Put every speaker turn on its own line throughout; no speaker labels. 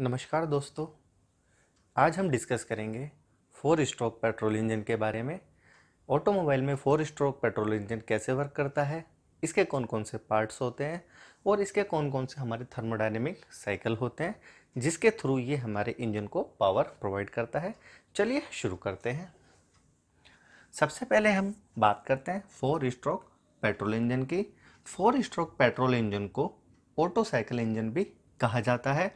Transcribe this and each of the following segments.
नमस्कार दोस्तों आज हम डिस्कस करेंगे फोर स्ट्रोक पेट्रोल इंजन के बारे में ऑटोमोबाइल में फोर स्ट्रोक पेट्रोल इंजन कैसे वर्क करता है इसके कौन कौन से पार्ट्स होते हैं और इसके कौन कौन से हमारे थर्मोडाइनमिक साइकिल होते हैं जिसके थ्रू ये हमारे इंजन को पावर प्रोवाइड करता है चलिए शुरू करते हैं सबसे पहले हम बात करते हैं फोर स्ट्रोक पेट्रोल इंजन की फोर स्ट्रोक पेट्रोल इंजन को ऑटो साइकिल इंजन भी कहा जाता है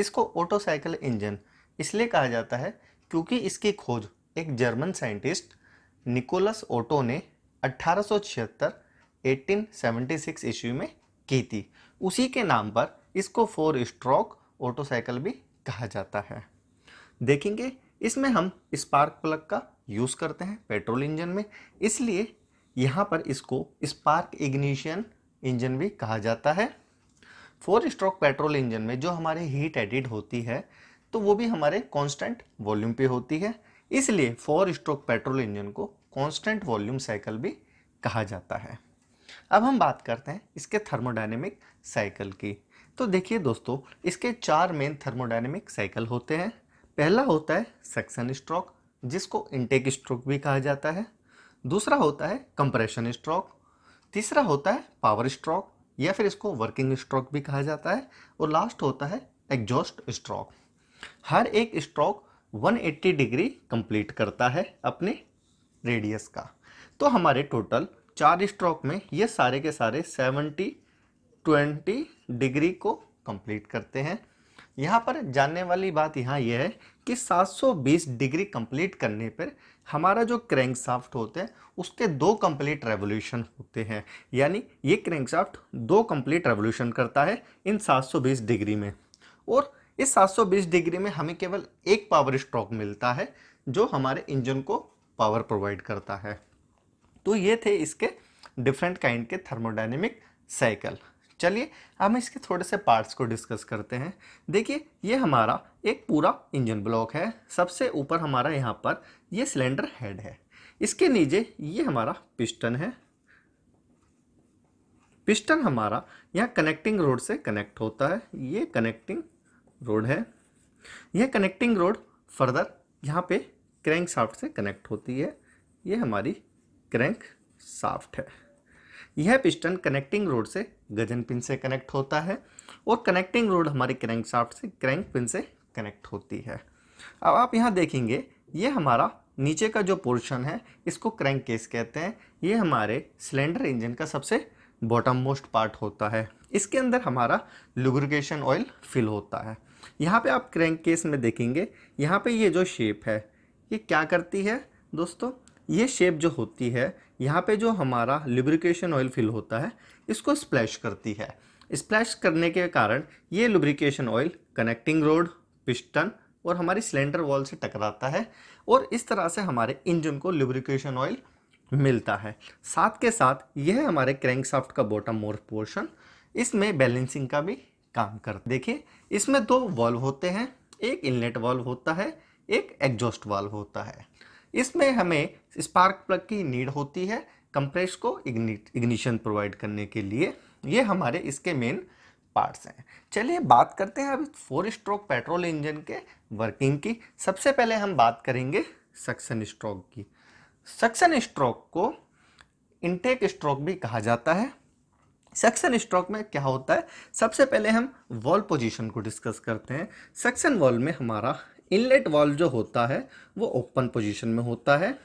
इसको ऑटोसाइकिल इंजन इसलिए कहा जाता है क्योंकि इसकी खोज एक जर्मन साइंटिस्ट निकोलस ओटो ने 1876 1876 ईस्वी में की थी उसी के नाम पर इसको फोर स्ट्रोक ऑटोसाइकिल भी कहा जाता है देखेंगे इसमें हम स्पार्क प्लग का यूज़ करते हैं पेट्रोल इंजन में इसलिए यहाँ पर इसको स्पार्क इग्निशन इंजन भी कहा जाता है फोर स्ट्रोक पेट्रोल इंजन में जो हमारे हीट एडिड होती है तो वो भी हमारे कांस्टेंट वॉल्यूम पे होती है इसलिए फोर स्ट्रोक पेट्रोल इंजन को कांस्टेंट वॉल्यूम साइकिल भी कहा जाता है अब हम बात करते हैं इसके थर्मोडाइनेमिक साइकिल की तो देखिए दोस्तों इसके चार मेन थर्मोडाइनेमिक साइकिल होते हैं पहला होता है सेक्शन स्ट्रोक जिसको इंटेक स्ट्रोक भी कहा जाता है दूसरा होता है कंप्रेशन स्ट्रोक तीसरा होता है पावर स्ट्रोक या फिर इसको वर्किंग स्ट्रोक भी कहा जाता है और लास्ट होता है एग्जॉस्ट स्ट्रोक हर एक स्ट्रोक 180 डिग्री कंप्लीट करता है अपने रेडियस का तो हमारे टोटल चार स्ट्रोक में ये सारे के सारे 70 20 डिग्री को कंप्लीट करते हैं यहाँ पर जानने वाली बात यहाँ यह है कि 720 डिग्री कंप्लीट करने पर हमारा जो क्रैंक साफ्ट होते हैं उसके दो कंप्लीट रेवोल्यूशन होते हैं यानी ये क्रैंक साफ्ट दो कंप्लीट रेवोल्यूशन करता है इन 720 डिग्री में और इस 720 डिग्री में हमें केवल एक पावर स्ट्रोक मिलता है जो हमारे इंजन को पावर प्रोवाइड करता है तो ये थे इसके डिफरेंट काइंड के थर्मोडाइनमिक साइकिल चलिए हम इसके थोड़े से पार्ट्स को डिस्कस करते हैं देखिए ये हमारा एक पूरा इंजन ब्लॉक है सबसे ऊपर हमारा यहाँ पर ये सिलेंडर हेड है इसके नीचे ये हमारा पिस्टन है पिस्टन हमारा यहाँ कनेक्टिंग रोड से कनेक्ट होता है ये कनेक्टिंग रोड है यह कनेक्टिंग रोड फर्दर यहाँ पे क्रैंक साफ्ट से कनेक्ट होती है ये हमारी क्रैंक साफ्ट है यह पिस्टन कनेक्टिंग रोड से गजन पिन से कनेक्ट होता है और कनेक्टिंग रोड हमारी क्रैंक शाफ्ट से क्रैंक पिन से कनेक्ट होती है अब आप यहाँ देखेंगे ये हमारा नीचे का जो पोर्शन है इसको क्रैंक केस कहते हैं ये हमारे सिलेंडर इंजन का सबसे बॉटम मोस्ट पार्ट होता है इसके अंदर हमारा लुब्रिकेशन ऑयल फिल होता है यहाँ पे आप क्रैंक केस में देखेंगे यहाँ पे ये जो शेप है ये क्या करती है दोस्तों ये शेप जो होती है यहाँ पे जो हमारा लिब्रिकेशन ऑयल फिल होता है इसको स्प्लैश करती है स्प्लैश करने के कारण ये lubrication oil connecting rod piston और हमारी सिलेंडर वॉल से टकराता है और इस तरह से हमारे इंजन को लुब्रिकेशन ऑयल मिलता है साथ के साथ यह हमारे क्रैंक साफ्ट का बॉटम मोर पोर्शन इसमें बैलेंसिंग का भी काम कर देखिए इसमें दो वॉल्व होते हैं एक इनलेट वॉल्व होता है एक एग्जॉस्ट वॉल्व होता है इसमें हमें स्पार्क प्लग की नीड होती है कंप्रेस को इग्निशन प्रोवाइड करने के लिए ये हमारे इसके मेन पार्ट्स हैं चलिए बात करते हैं अब फोर स्ट्रोक पेट्रोल इंजन के वर्किंग की सबसे पहले हम बात करेंगे सक्सन स्ट्रोक की सक्सन स्ट्रोक को इनटेक स्ट्रोक भी कहा जाता है सक्सन स्ट्रोक में क्या होता है सबसे पहले हम वॉल पोजीशन को डिस्कस करते हैं सक्सन वॉल में हमारा इनलेट वाल्व जो होता है वो ओपन पोजीशन में होता है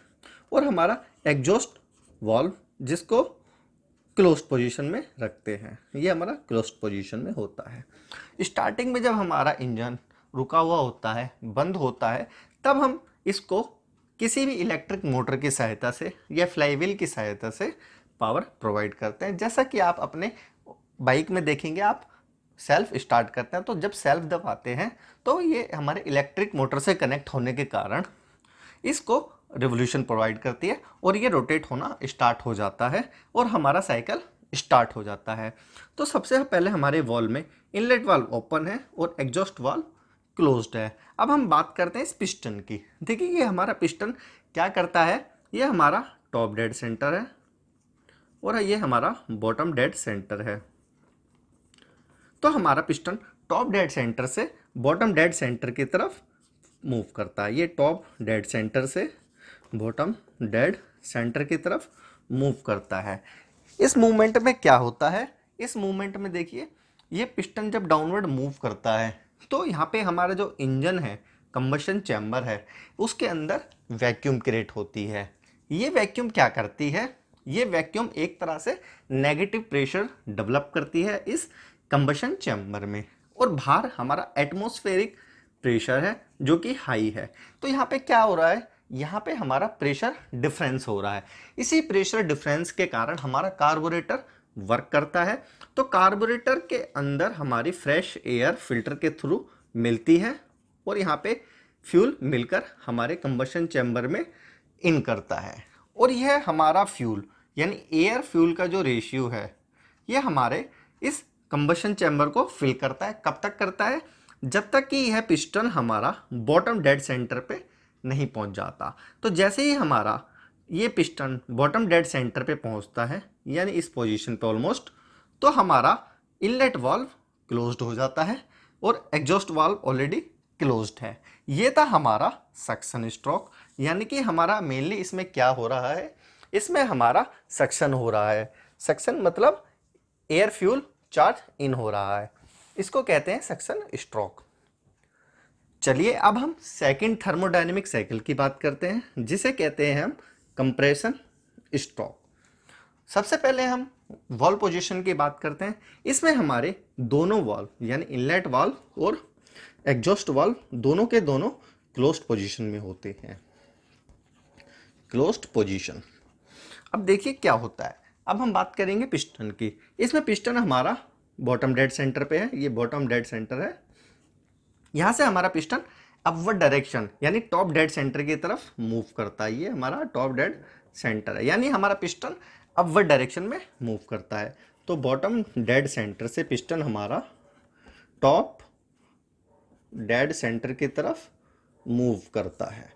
और हमारा एग्जॉस्ट वाल्व जिसको क्लोज पोजीशन में रखते हैं ये हमारा क्लोज पोजीशन में होता है स्टार्टिंग में जब हमारा इंजन रुका हुआ होता है बंद होता है तब हम इसको किसी भी इलेक्ट्रिक मोटर की सहायता से या फ्लाईव्हील की सहायता से पावर प्रोवाइड करते हैं जैसा कि आप अपने बाइक में देखेंगे आप सेल्फ स्टार्ट करते हैं तो जब सेल्फ दबाते हैं तो ये हमारे इलेक्ट्रिक मोटर से कनेक्ट होने के कारण इसको रिवोल्यूशन प्रोवाइड करती है और ये रोटेट होना स्टार्ट हो जाता है और हमारा साइकिल स्टार्ट हो जाता है तो सबसे पहले हमारे वॉल में इनलेट वाल्व ओपन है और एग्जॉस्ट वाल्व क्लोज है अब हम बात करते हैं इस पिस्टन की देखिए ये हमारा पिस्टन क्या करता है ये हमारा टॉप डेड सेंटर है और ये हमारा बॉटम डेड सेंटर है तो हमारा पिस्टन टॉप डेड सेंटर से बॉटम डेड सेंटर की तरफ मूव करता है ये टॉप डेड सेंटर से बॉटम डेड सेंटर की तरफ मूव करता है इस मूवमेंट में क्या होता है इस मूवमेंट में देखिए ये पिस्टन जब डाउनवर्ड मूव करता है तो यहाँ पे हमारा जो इंजन है कम्बशन चैम्बर है उसके अंदर वैक्यूम क्रिएट होती है ये वैक्यूम क्या करती है ये वैक्यूम एक तरह से नेगेटिव प्रेशर डेवलप करती है इस कंबशन चैम्बर में और बाहर हमारा एटमोस्फेरिक प्रेशर है जो कि हाई है तो यहाँ पे क्या हो रहा है यहाँ पे हमारा प्रेशर डिफरेंस हो रहा है इसी प्रेशर डिफरेंस के कारण हमारा कार्बोरेटर वर्क करता है तो कार्बोरेटर के अंदर हमारी फ्रेश एयर फिल्टर के थ्रू मिलती है और यहाँ पे फ्यूल मिलकर हमारे कंबशन चैम्बर में इन करता है और यह हमारा फ्यूल यानी एयर फ्यूल का जो रेशियो है यह हमारे इस कंबशन चैम्बर को फिल करता है कब तक करता है जब तक कि यह पिस्टन हमारा बॉटम डेड सेंटर पे नहीं पहुंच जाता तो जैसे ही हमारा ये पिस्टन बॉटम डेड सेंटर पे पहुंचता है यानी इस पोजीशन पे ऑलमोस्ट तो हमारा इनलेट वाल्व क्लोज्ड हो जाता है और एग्जॉस्ट वाल्व ऑलरेडी क्लोज्ड है ये था हमारा सक्शन स्ट्रोक यानी कि हमारा मेनली इसमें क्या हो रहा है इसमें हमारा सक्शन हो रहा है सक्शन मतलब एयर फ्यूल चार्ज इन हो रहा है इसको कहते हैं सक्शन स्ट्रोक चलिए अब हम सेकंड थर्मोडाइनमिक साइकिल की बात करते हैं जिसे कहते हैं हम कंप्रेशन स्ट्रोक सबसे पहले हम वॉल पोजीशन की बात करते हैं इसमें हमारे दोनों वॉल्व यानी इनलेट वॉल्व और एग्जॉस्ट वॉल्व दोनों के दोनों क्लोज्ड पोजीशन में होते हैं क्लोज्ड पोजीशन अब देखिए क्या होता है अब हम बात करेंगे पिस्टन की इसमें पिस्टन हमारा बॉटम डेड सेंटर पे है ये बॉटम डेड सेंटर है यहाँ से हमारा पिस्टन अपवर्ड डायरेक्शन यानी टॉप डेड सेंटर की तरफ मूव करता है ये हमारा टॉप डेड सेंटर है यानी हमारा पिस्टन अपवर्ड डायरेक्शन में मूव करता है तो बॉटम डेड सेंटर से पिस्टन हमारा टॉप डेड सेंटर की तरफ मूव करता है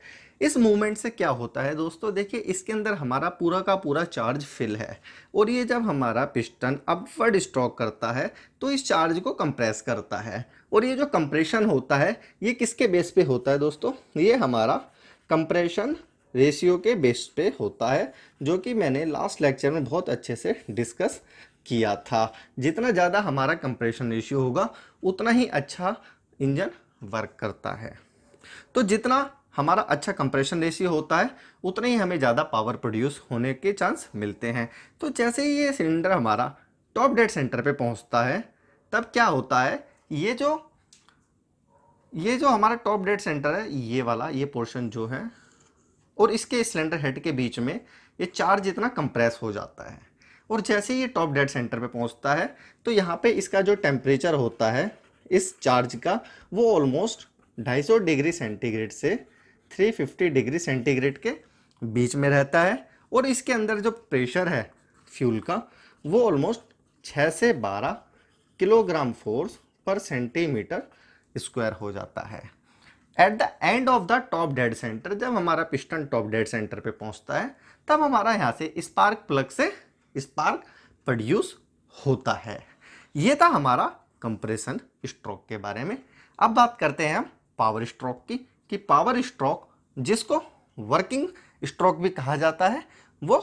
इस मूवमेंट से क्या होता है दोस्तों देखिए इसके अंदर हमारा पूरा का पूरा चार्ज फिल है और ये जब हमारा पिस्टन अपवर्ड स्ट्रोक करता है तो इस चार्ज को कंप्रेस करता है और ये जो कंप्रेशन होता है ये किसके बेस पे होता है दोस्तों ये हमारा कंप्रेशन रेशियो के बेस पे होता है जो कि मैंने लास्ट लेक्चर में बहुत अच्छे से डिस्कस किया था जितना ज़्यादा हमारा कंप्रेशन रेशियो होगा उतना ही अच्छा इंजन वर्क करता है तो जितना हमारा अच्छा कंप्रेशन रेशियो होता है उतने ही हमें ज़्यादा पावर प्रोड्यूस होने के चांस मिलते हैं तो जैसे ही ये सिलेंडर हमारा टॉप डेड सेंटर पे पहुंचता है तब क्या होता है ये जो ये जो हमारा टॉप डेड सेंटर है ये वाला ये पोर्शन जो है और इसके सिलेंडर हेड के बीच में ये चार्ज इतना कंप्रेस हो जाता है और जैसे ही ये टॉप डेड सेंटर पे पहुंचता है तो यहाँ पे इसका जो टेम्परेचर होता है इस चार्ज का वो ऑलमोस्ट 250 डिग्री सेंटीग्रेड से 350 डिग्री सेंटीग्रेड के बीच में रहता है और इसके अंदर जो प्रेशर है फ्यूल का वो ऑलमोस्ट 6 से 12 किलोग्राम फोर्स पर सेंटीमीटर स्क्वायर हो जाता है at the end of the top dead centre जब हमारा पिस्टन टॉप डेड सेंटर पे पहुंचता है तब हमारा यहाँ से स्पार्क प्लग से स्पार्क प्रोड्यूस होता है ये था हमारा कंप्रेशन स्ट्रोक के बारे में अब बात करते हैं हम पावर स्ट्रोक की कि पावर स्ट्रोक जिसको वर्किंग स्ट्रोक भी कहा जाता है वो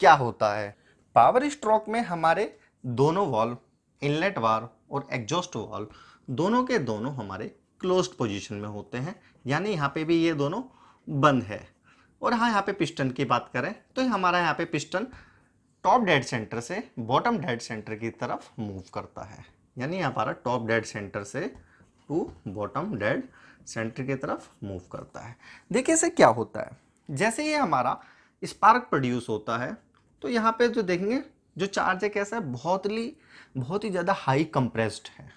क्या होता है पावर स्ट्रोक में हमारे दोनों वॉल्व इनलेट वाल्व और एग्जॉस्ट वाल्व दोनों के दोनों हमारे क्लोज्ड पोजीशन में होते हैं यानी यहाँ पे भी ये दोनों बंद है और हाँ यहाँ पे पिस्टन की बात करें तो हमारा यहाँ पे पिस्टन टॉप डेड सेंटर से बॉटम डेड सेंटर की तरफ मूव करता है यानी हमारा टॉप डेड सेंटर से टू बॉटम डेड सेंटर की तरफ मूव करता है देखिए इसे क्या होता है जैसे ये हमारा स्पार्क प्रोड्यूस होता है तो यहाँ पे जो देखेंगे जो चार्ज है कैसा है बहुत ही बहुत ही ज़्यादा हाई कंप्रेस्ड है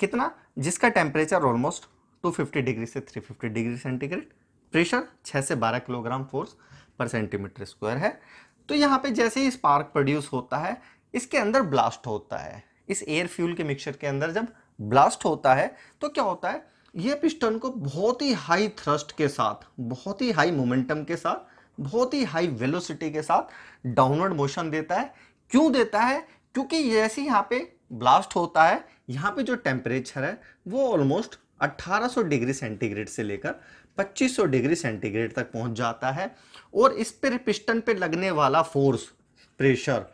कितना जिसका टेम्परेचर ऑलमोस्ट 250 डिग्री से 350 डिग्री सेंटीग्रेड प्रेशर 6 से 12 किलोग्राम फोर्स पर सेंटीमीटर स्क्वायर है तो यहाँ पे जैसे ही स्पार्क प्रोड्यूस होता है इसके अंदर ब्लास्ट होता है इस एयर फ्यूल के मिक्सचर के अंदर जब ब्लास्ट होता है तो क्या होता है ये पिस्टन को बहुत ही हाई थ्रस्ट के साथ बहुत ही हाई मोमेंटम के साथ बहुत ही हाई वेलोसिटी के साथ डाउनवर्ड मोशन देता है क्यों देता है क्योंकि जैसे यहाँ पे ब्लास्ट होता है यहाँ पे जो टेम्परेचर है वो ऑलमोस्ट 1800 डिग्री सेंटीग्रेड से लेकर 2500 डिग्री सेंटीग्रेड तक पहुँच जाता है और इस पर पिस्टन पर लगने वाला फोर्स प्रेशर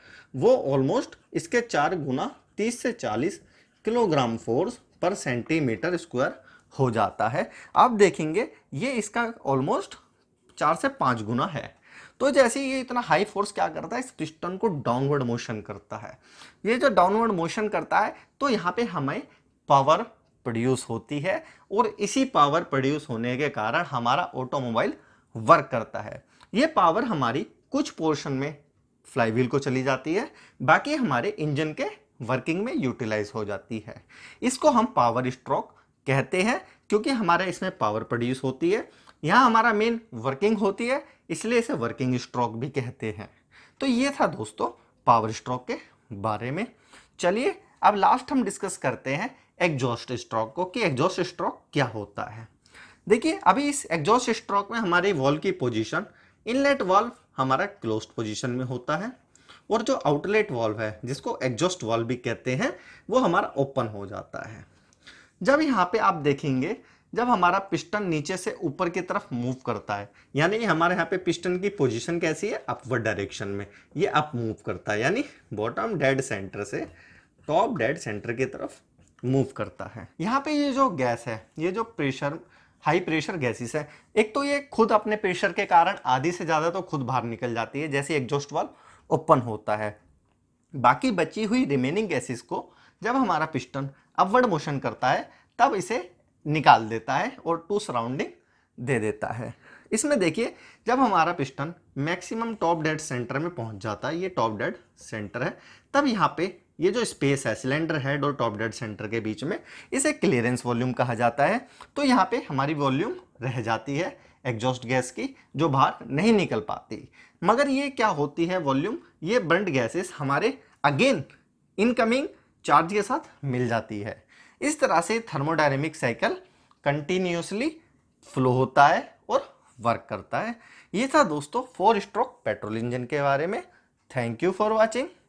वो ऑलमोस्ट इसके चार गुना तीस से चालीस किलोग्राम फोर्स पर सेंटीमीटर स्क्वायर हो जाता है आप देखेंगे ये इसका ऑलमोस्ट चार से पाँच गुना है तो जैसे ये इतना हाई फोर्स क्या करता है इस पिस्टन को डाउनवर्ड मोशन करता है ये जो डाउनवर्ड मोशन करता है तो यहाँ पे हमें पावर प्रोड्यूस होती है और इसी पावर प्रोड्यूस होने के कारण हमारा ऑटोमोबाइल वर्क करता है ये पावर हमारी कुछ पोर्शन में फ्लाईव्हील को चली जाती है बाकी हमारे इंजन के वर्किंग में यूटिलाइज हो जाती है इसको हम पावर स्ट्रोक कहते हैं क्योंकि हमारे इसमें पावर प्रोड्यूस होती है यहाँ हमारा मेन वर्किंग होती है इसलिए इसे वर्किंग स्ट्रोक भी कहते हैं तो ये था दोस्तों पावर स्ट्रोक के बारे में चलिए अब लास्ट हम डिस्कस करते हैं एग्जॉस्ट स्ट्रोक को कि एग्जॉस्ट स्ट्रोक क्या होता है देखिए अभी इस एग्जॉस्ट स्ट्रोक में हमारे वॉल्व की पोजीशन इनलेट वॉल्व हमारा क्लोज्ड पोजीशन में होता है और जो आउटलेट वॉल्व है जिसको एग्जॉस्ट वॉल्व भी कहते हैं वो हमारा ओपन हो जाता है जब यहाँ पे आप देखेंगे जब हमारा पिस्टन नीचे से ऊपर की तरफ मूव करता है यानी हमारे यहाँ पे पिस्टन की पोजीशन कैसी है अपवर्ड डायरेक्शन में ये अप मूव करता है यानी बॉटम डेड सेंटर से टॉप डेड सेंटर की तरफ मूव करता है यहाँ पे ये जो गैस है ये जो प्रेशर हाई प्रेशर गैसेस है एक तो ये खुद अपने प्रेशर के कारण आधी से ज़्यादा तो खुद बाहर निकल जाती है जैसे एग्जॉस्ट वाल ओपन होता है बाकी बची हुई रिमेनिंग गैसेस को जब हमारा पिस्टन अपवर्ड मोशन करता है तब इसे निकाल देता है और टू सराउंडिंग दे देता है इसमें देखिए जब हमारा piston maximum top dead centre में पहुंच जाता है ये टॉप डेड सेंटर है तब यहाँ पे ये जो स्पेस है सिलेंडर हेड और टॉप डेड सेंटर के बीच में इसे क्लियरेंस वॉल्यूम कहा जाता है तो यहाँ पे हमारी वॉल्यूम रह जाती है एग्जॉस्ट गैस की जो बाहर नहीं निकल पाती मगर ये क्या होती है वॉल्यूम ये बर्नड गैसेस हमारे अगेन इनकमिंग चार्ज के साथ मिल जाती है इस तरह से थर्मोडायनेमिक साइकिल कंटिन्यूसली फ्लो होता है और वर्क करता है ये था दोस्तों फोर स्ट्रोक पेट्रोल इंजन के बारे में थैंक यू फॉर वॉचिंग